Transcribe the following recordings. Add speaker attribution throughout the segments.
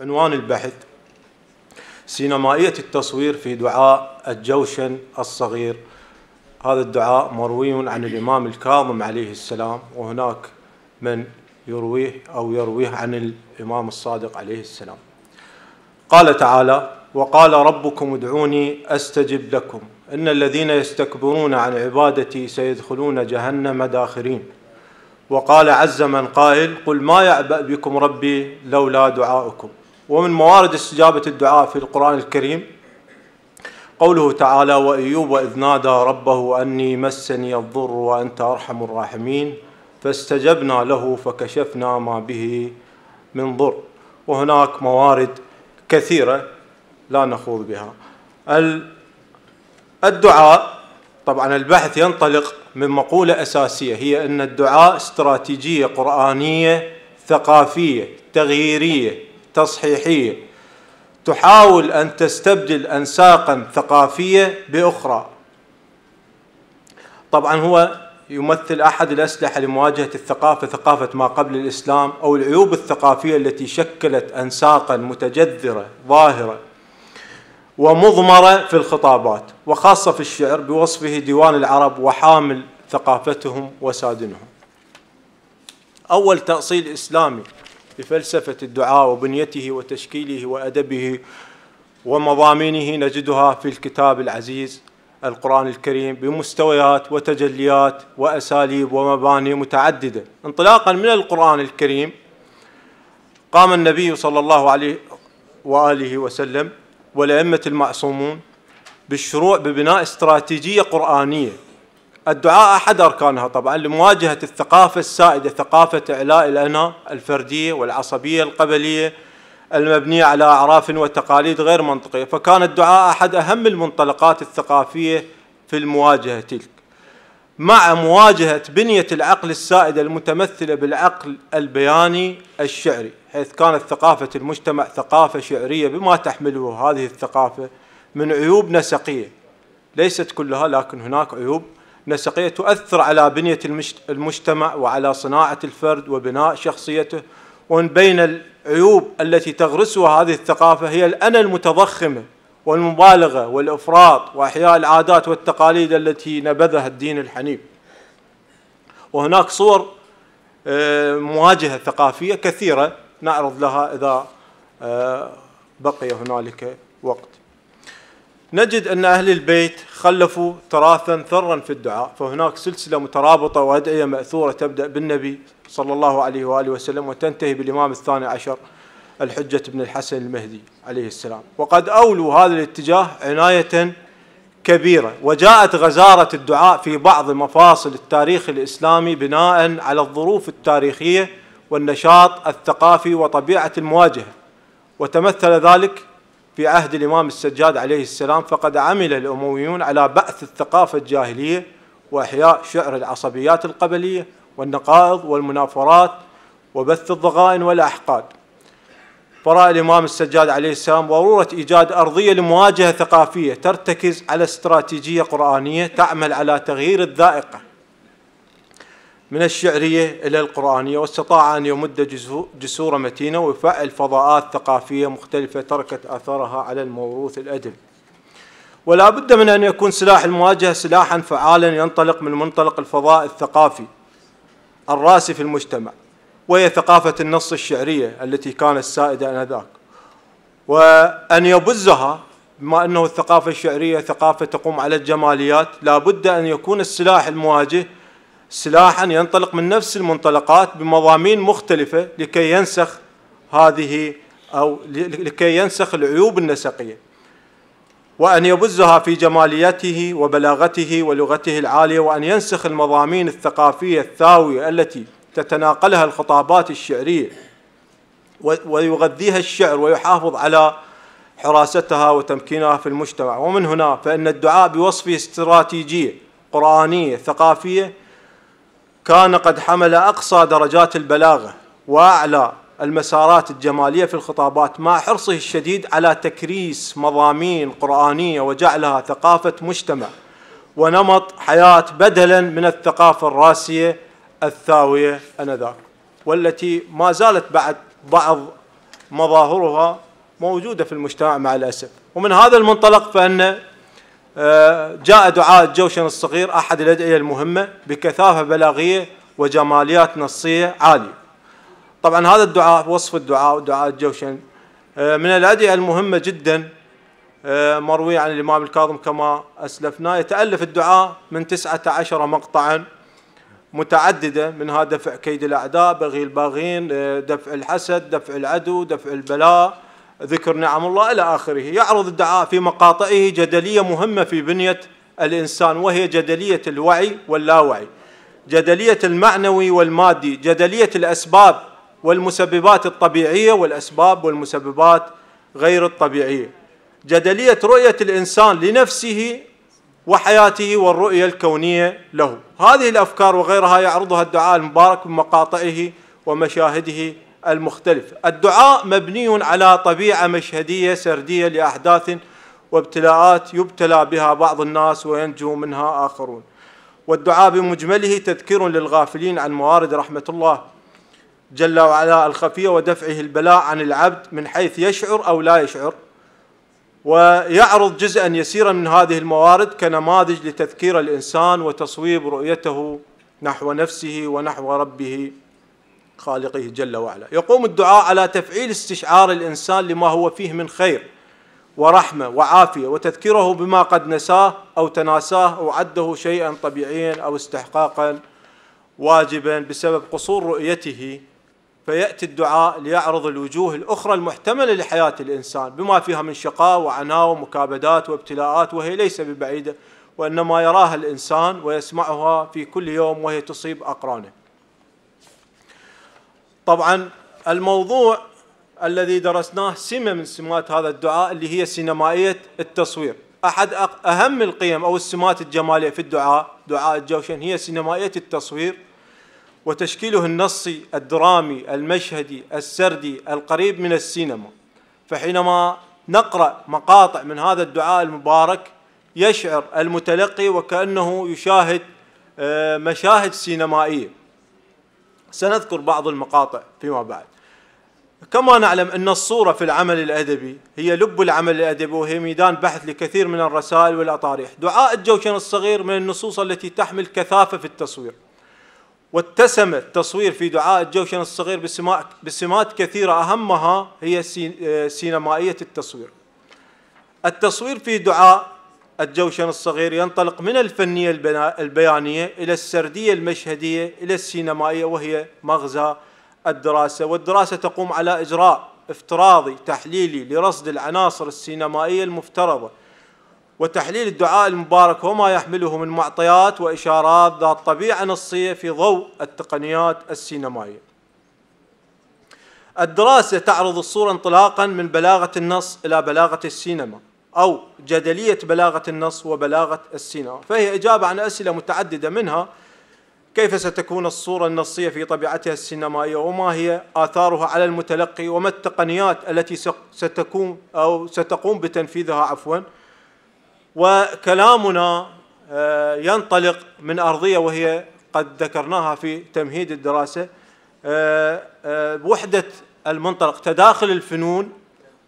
Speaker 1: عنوان البحث سينمائية التصوير في دعاء الجوشن الصغير هذا الدعاء مروي عن الإمام الكاظم عليه السلام وهناك من يرويه أو يرويه عن الإمام الصادق عليه السلام قال تعالى وقال ربكم ادعوني أستجب لكم إن الذين يستكبرون عن عبادتي سيدخلون جهنم داخرين وقال عز من قائل قل ما يعبأ بكم ربي لولا دعاؤكم ومن موارد استجابة الدعاء في القرآن الكريم قوله تعالى وأيوب إذ نادى ربه أني مسني الضر وأنت أرحم الراحمين فاستجبنا له فكشفنا ما به من ضر وهناك موارد كثيرة لا نخوض بها الدعاء طبعا البحث ينطلق من مقولة أساسية هي أن الدعاء استراتيجية قرآنية ثقافية تغييرية تصحيحيه تحاول ان تستبدل انساقا ثقافيه باخرى طبعا هو يمثل احد الاسلحه لمواجهه الثقافه ثقافه ما قبل الاسلام او العيوب الثقافيه التي شكلت انساقا متجذره ظاهره ومضمره في الخطابات وخاصه في الشعر بوصفه ديوان العرب وحامل ثقافتهم وسادنهم. اول تاصيل اسلامي لفلسفة الدعاء وبنيته وتشكيله وأدبه ومضامينه نجدها في الكتاب العزيز القرآن الكريم بمستويات وتجليات وأساليب ومباني متعددة انطلاقا من القرآن الكريم قام النبي صلى الله عليه وآله وسلم والأئمة المعصومون بالشروع ببناء استراتيجية قرآنية الدعاء أحد أركانها طبعا لمواجهة الثقافة السائدة ثقافة إعلاء الأنا الفردية والعصبية القبلية المبنية على أعراف وتقاليد غير منطقية فكان الدعاء أحد أهم المنطلقات الثقافية في المواجهة تلك مع مواجهة بنية العقل السائدة المتمثلة بالعقل البياني الشعري حيث كانت ثقافة المجتمع ثقافة شعرية بما تحمله هذه الثقافة من عيوب نسقية ليست كلها لكن هناك عيوب نسقية تؤثر على بنية المجتمع وعلى صناعة الفرد وبناء شخصيته ومن بين العيوب التي تغرسها هذه الثقافة هي الأنا المتضخمة والمبالغة والإفراط وأحياء العادات والتقاليد التي نبذها الدين الحنيف وهناك صور آه، مواجهة ثقافية كثيرة نعرض لها إذا آه، بقي هنالك وقت نجد أن أهل البيت خلفوا تراثا ثرا في الدعاء فهناك سلسلة مترابطة وأدعية مأثورة تبدأ بالنبي صلى الله عليه وآله وسلم وتنتهي بالإمام الثاني عشر الحجة بن الحسن المهدي عليه السلام وقد أولوا هذا الاتجاه عناية كبيرة وجاءت غزارة الدعاء في بعض مفاصل التاريخ الإسلامي بناء على الظروف التاريخية والنشاط الثقافي وطبيعة المواجهة وتمثل ذلك في عهد الإمام السجاد عليه السلام فقد عمل الأمويون على بعث الثقافة الجاهلية وإحياء شعر العصبيات القبلية والنقائض والمنافرات وبث الضغائن والأحقاد فرأى الإمام السجاد عليه السلام ضرورة إيجاد أرضية لمواجهة ثقافية ترتكز على استراتيجية قرآنية تعمل على تغيير الذائقة من الشعرية إلى القرآنية واستطاع أن يمد جسور متينة ويفعل فضاءات ثقافية مختلفة تركت أثرها على الموروث الأدبي ولا بد من أن يكون سلاح المواجهة سلاحا فعالا ينطلق من منطلق الفضاء الثقافي الراسي في المجتمع وهي ثقافة النص الشعرية التي كانت سائدة آنذاك وأن يبزها بما أنه الثقافة الشعرية ثقافة تقوم على الجماليات لا بد أن يكون السلاح المواجه سلاحا ينطلق من نفس المنطلقات بمضامين مختلفة لكي ينسخ هذه أو لكي ينسخ العيوب النسقية وأن يبزها في جماليته وبلاغته ولغته العالية وأن ينسخ المضامين الثقافية الثاوية التي تتناقلها الخطابات الشعرية ويغذيها الشعر ويحافظ على حراستها وتمكينها في المجتمع ومن هنا فإن الدعاء بوصفه استراتيجية قرآنية ثقافية كان قد حمل أقصى درجات البلاغة وأعلى المسارات الجمالية في الخطابات مع حرصه الشديد على تكريس مضامين قرآنية وجعلها ثقافة مجتمع ونمط حياة بدلا من الثقافة الراسية الثاوية أنذاك والتي ما زالت بعد بعض مظاهرها موجودة في المجتمع مع الأسف ومن هذا المنطلق فإن جاء دعاء الجوشن الصغير أحد الأدعية المهمة بكثافة بلاغية وجماليات نصية عالية طبعا هذا الدعاء وصف الدعاء ودعاء الجوشن آه، من الأدعية المهمة جدا آه، مروي عن الإمام الكاظم كما أسلفنا يتألف الدعاء من 19 مقطعا متعددة منها دفع كيد الأعداء بغي الباغين آه، دفع الحسد دفع العدو دفع البلاء ذكر نعم الله إلى آخره يعرض الدعاء في مقاطعه جدلية مهمة في بنية الإنسان وهي جدلية الوعي واللاوعي جدلية المعنوي والمادي جدلية الأسباب والمسببات الطبيعية والأسباب والمسببات غير الطبيعية جدلية رؤية الإنسان لنفسه وحياته والرؤية الكونية له هذه الأفكار وغيرها يعرضها الدعاء المبارك بمقاطعه ومشاهده المختلفة الدعاء مبني على طبيعة مشهدية سردية لأحداث وابتلاءات يبتلى بها بعض الناس وينجو منها آخرون والدعاء بمجمله تذكير للغافلين عن موارد رحمة الله جل وعلا الخفية ودفعه البلاء عن العبد من حيث يشعر أو لا يشعر ويعرض جزءا يسيرا من هذه الموارد كنماذج لتذكير الإنسان وتصويب رؤيته نحو نفسه ونحو ربه خالقه جل وعلا يقوم الدعاء على تفعيل استشعار الإنسان لما هو فيه من خير ورحمة وعافية وتذكيره بما قد نساه أو تناساه أو عده شيئا طبيعيا أو استحقاقا واجبا بسبب قصور رؤيته فيأتي الدعاء ليعرض الوجوه الأخرى المحتملة لحياة الإنسان بما فيها من شقاء وعناء ومكابدات وابتلاءات وهي ليس ببعيدة وإنما يراها الإنسان ويسمعها في كل يوم وهي تصيب أقرانه طبعا الموضوع الذي درسناه سمة من سمات هذا الدعاء اللي هي سينمائية التصوير أحد أهم القيم أو السمات الجمالية في الدعاء دعاء الجوشن هي سينمائية التصوير وتشكيله النصي الدرامي المشهدي السردي القريب من السينما فحينما نقرأ مقاطع من هذا الدعاء المبارك يشعر المتلقي وكأنه يشاهد آه، مشاهد سينمائية سنذكر بعض المقاطع فيما بعد كما نعلم أن الصورة في العمل الأدبي هي لب العمل الأدبي وهي ميدان بحث لكثير من الرسائل والأطاريح دعاء الجوشن الصغير من النصوص التي تحمل كثافة في التصوير واتسم التصوير في دعاء الجوشن الصغير بسمات كثيرة أهمها هي آه، سينمائية التصوير التصوير في دعاء الجوشن الصغير ينطلق من الفنية البيانية إلى السردية المشهدية إلى السينمائية وهي مغزى الدراسة والدراسة تقوم على إجراء افتراضي تحليلي لرصد العناصر السينمائية المفترضة وتحليل الدعاء المبارك وما يحمله من معطيات وإشارات ذات طبيعة نصية في ضوء التقنيات السينمائية الدراسة تعرض الصورة انطلاقا من بلاغة النص إلى بلاغة السينما أو جدلية بلاغة النص وبلاغة السينما فهي إجابة عن أسئلة متعددة منها كيف ستكون الصورة النصية في طبيعتها السينمائية وما هي آثارها على المتلقي وما التقنيات التي ستكون أو ستقوم بتنفيذها عفوا وكلامنا آه، ينطلق من أرضية وهي قد ذكرناها في تمهيد الدراسة آه، آه، وحدة المنطلق تداخل الفنون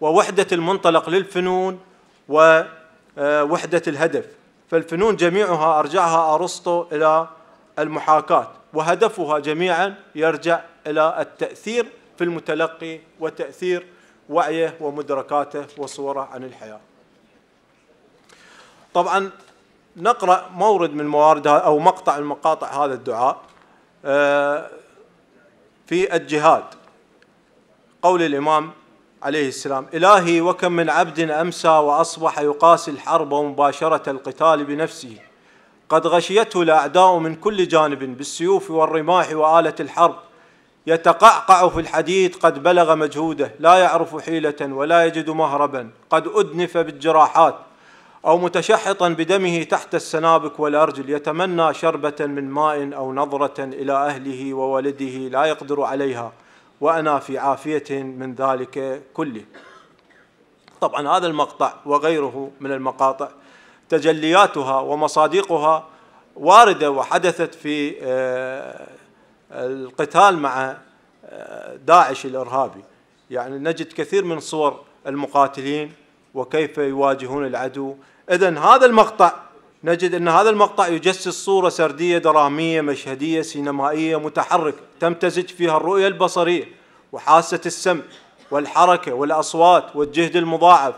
Speaker 1: ووحدة المنطلق للفنون ووحدة آه، الهدف فالفنون جميعها أرجعها أرسطو إلى المحاكاة وهدفها جميعا يرجع إلى التأثير في المتلقي وتأثير وعيه ومدركاته وصوره عن الحياة طبعا نقرأ مورد من موارد أو مقطع من مقاطع هذا الدعاء آه، في الجهاد قول الإمام عليه السلام إلهي وكم من عبد أمسى وأصبح يقاسي الحرب مباشرة القتال بنفسه قد غشيته الأعداء من كل جانب بالسيوف والرماح وآلة الحرب يتقعقع في الحديد قد بلغ مجهوده لا يعرف حيلة ولا يجد مهربا قد أدنف بالجراحات أو متشحطا بدمه تحت السنابك والأرجل يتمنى شربة من ماء أو نظرة إلى أهله وولده لا يقدر عليها وأنا في عافية من ذلك كله طبعا هذا المقطع وغيره من المقاطع تجلياتها ومصادقها واردة وحدثت في آه، القتال مع آه، داعش الإرهابي يعني نجد كثير من صور المقاتلين وكيف يواجهون العدو إذا هذا المقطع نجد أن هذا المقطع يجسد صورة سردية درامية مشهدية سينمائية متحركة تمتزج فيها الرؤية البصرية وحاسة السمع والحركة والأصوات والجهد المضاعف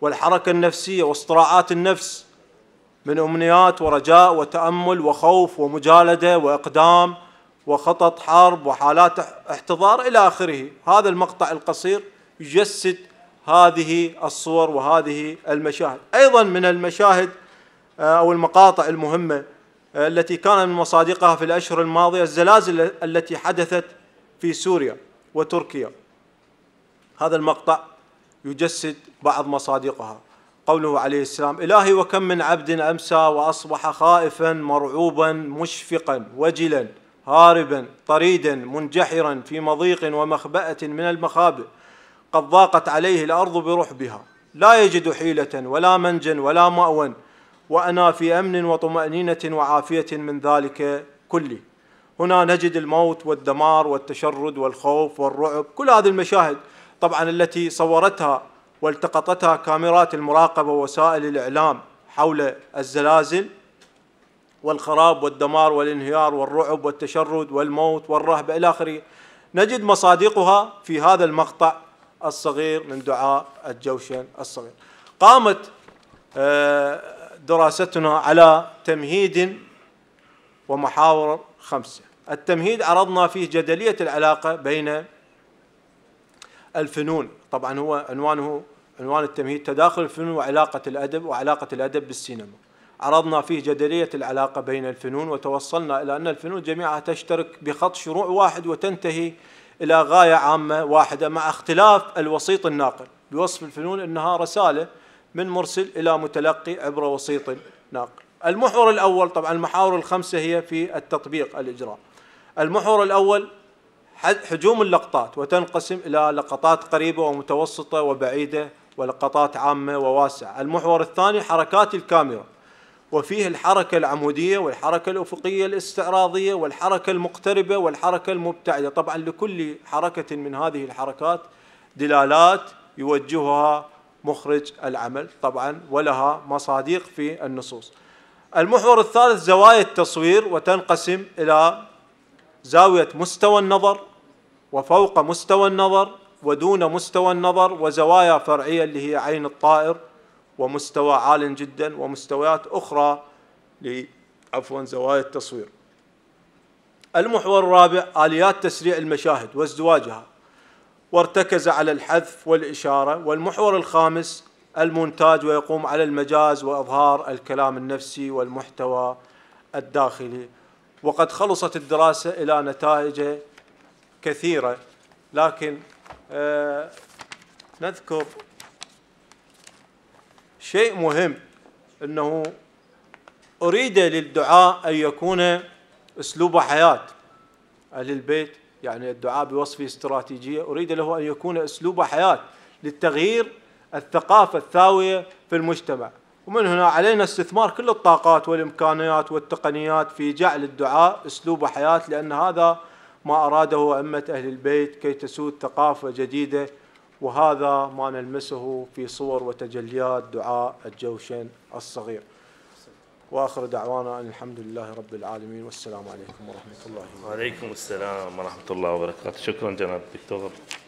Speaker 1: والحركة النفسية واصطراعات النفس من أمنيات ورجاء وتأمل وخوف ومجالدة وإقدام وخطط حرب وحالات احتضار إلى آخره هذا المقطع القصير يجسد هذه الصور وهذه المشاهد أيضا من المشاهد آه، أو المقاطع المهمة آه، التي كان من مصادقها في الأشهر الماضية الزلازل التي حدثت في سوريا وتركيا هذا المقطع يجسد بعض مصادقها قوله عليه السلام إلهي وكم من عبد أمسى وأصبح خائفا مرعوبا مشفقا وجلا هاربا طريدا منجحرا في مضيق ومخبأة من المخابئ قد ضاقت عليه الأرض برحبها لا يجد حيلة ولا منجا ولا مأوى وانا في امن وطمانينه وعافيه من ذلك كله هنا نجد الموت والدمار والتشرد والخوف والرعب كل هذه المشاهد طبعا التي صورتها والتقطتها كاميرات المراقبه ووسائل الاعلام حول الزلازل والخراب والدمار والانهيار والرعب والتشرد والموت والرهبه الى اخره نجد مصادقها في هذا المقطع الصغير من دعاء الجوشن الصغير قامت آه دراستنا على تمهيد ومحاور خمسة التمهيد عرضنا فيه جدلية العلاقة بين الفنون طبعا هو عنوانه عنوان التمهيد تداخل الفنون وعلاقة الأدب وعلاقة الأدب بالسينما عرضنا فيه جدلية العلاقة بين الفنون وتوصلنا إلى أن الفنون جميعها تشترك بخط شروع واحد وتنتهي إلى غاية عامة واحدة مع اختلاف الوسيط الناقل بوصف الفنون أنها رسالة من مرسل إلى متلقي عبر وسيط ناقل المحور الأول طبعا المحاور الخمسة هي في التطبيق الإجراء المحور الأول حجوم اللقطات وتنقسم إلى لقطات قريبة ومتوسطة وبعيدة ولقطات عامة وواسعة المحور الثاني حركات الكاميرا وفيه الحركة العمودية والحركة الأفقية الاستعراضية والحركة المقتربة والحركة المبتعدة طبعا لكل حركة من هذه الحركات دلالات يوجهها مخرج العمل طبعا ولها مصادق في النصوص المحور الثالث زوايا التصوير وتنقسم إلى زاوية مستوى النظر وفوق مستوى النظر ودون مستوى النظر وزوايا فرعية اللي هي عين الطائر ومستوى عال جدا ومستويات أخرى عفوا زوايا التصوير المحور الرابع آليات تسريع المشاهد وازدواجها وارتكز على الحذف والإشارة والمحور الخامس المونتاج ويقوم على المجاز وإظهار الكلام النفسي والمحتوى الداخلي وقد خلصت الدراسة إلى نتائج كثيرة لكن آه، نذكر شيء مهم أنه أريد للدعاء أن يكون أسلوب حياة أهل البيت يعني الدعاء بوصفه استراتيجية أريد له أن يكون أسلوب حياة للتغيير الثقافة الثاوية في المجتمع ومن هنا علينا استثمار كل الطاقات والإمكانيات والتقنيات في جعل الدعاء أسلوب حياة لأن هذا ما أراده أئمة أهل البيت كي تسود ثقافة جديدة وهذا ما نلمسه في صور وتجليات دعاء الجوشن الصغير واخر دعوانا ان الحمد لله رب العالمين والسلام عليكم ورحمه الله وبركاته. وعليكم السلام ورحمه الله وبركاته، شكرا جناب الدكتور.